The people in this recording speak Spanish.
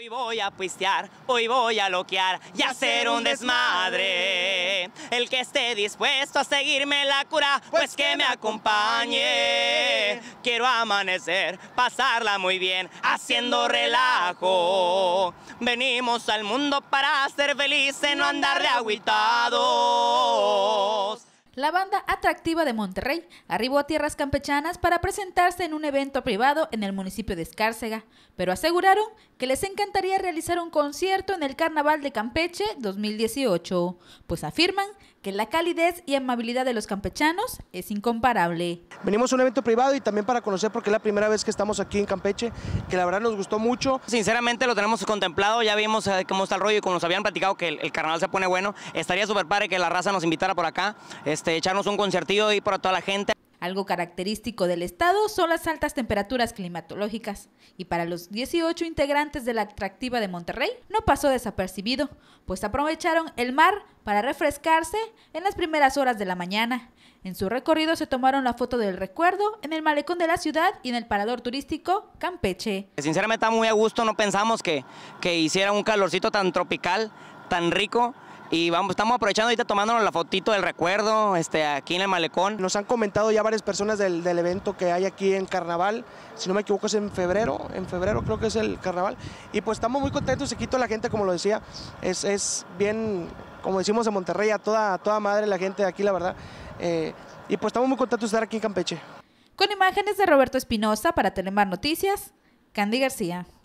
Hoy voy a puistear, hoy voy a loquear y hacer un desmadre. El que esté dispuesto a seguirme la cura, pues, pues que me acompañe. Quiero amanecer, pasarla muy bien, haciendo relajo. Venimos al mundo para ser felices, no andar de agüitado la banda atractiva de Monterrey arribó a tierras campechanas para presentarse en un evento privado en el municipio de Escárcega, pero aseguraron que les encantaría realizar un concierto en el Carnaval de Campeche 2018, pues afirman que la calidez y amabilidad de los campechanos es incomparable. Venimos a un evento privado y también para conocer porque es la primera vez que estamos aquí en Campeche, que la verdad nos gustó mucho. Sinceramente lo tenemos contemplado, ya vimos eh, cómo está el rollo y como nos habían platicado que el, carnaval se pone bueno, estaría súper padre que la raza nos invitara por acá, este, echarnos un concertillo y para toda la gente. Algo característico del estado son las altas temperaturas climatológicas y para los 18 integrantes de la atractiva de Monterrey no pasó desapercibido, pues aprovecharon el mar para refrescarse en las primeras horas de la mañana. En su recorrido se tomaron la foto del recuerdo en el malecón de la ciudad y en el parador turístico Campeche. Sinceramente está muy a gusto, no pensamos que, que hiciera un calorcito tan tropical, tan rico y vamos, estamos aprovechando ahorita tomándonos la fotito del recuerdo este, aquí en el malecón. Nos han comentado ya varias personas del, del, evento que hay aquí en Carnaval, si no me equivoco es en febrero, en febrero creo que es el Carnaval, y pues estamos muy contentos, se quito la gente, como lo decía, es, es bien como decimos en Monterrey, a toda, toda madre la gente de aquí, la verdad. Eh, y pues estamos muy contentos de estar aquí en Campeche. Con imágenes de Roberto Espinosa para Telemar Noticias, Candy García.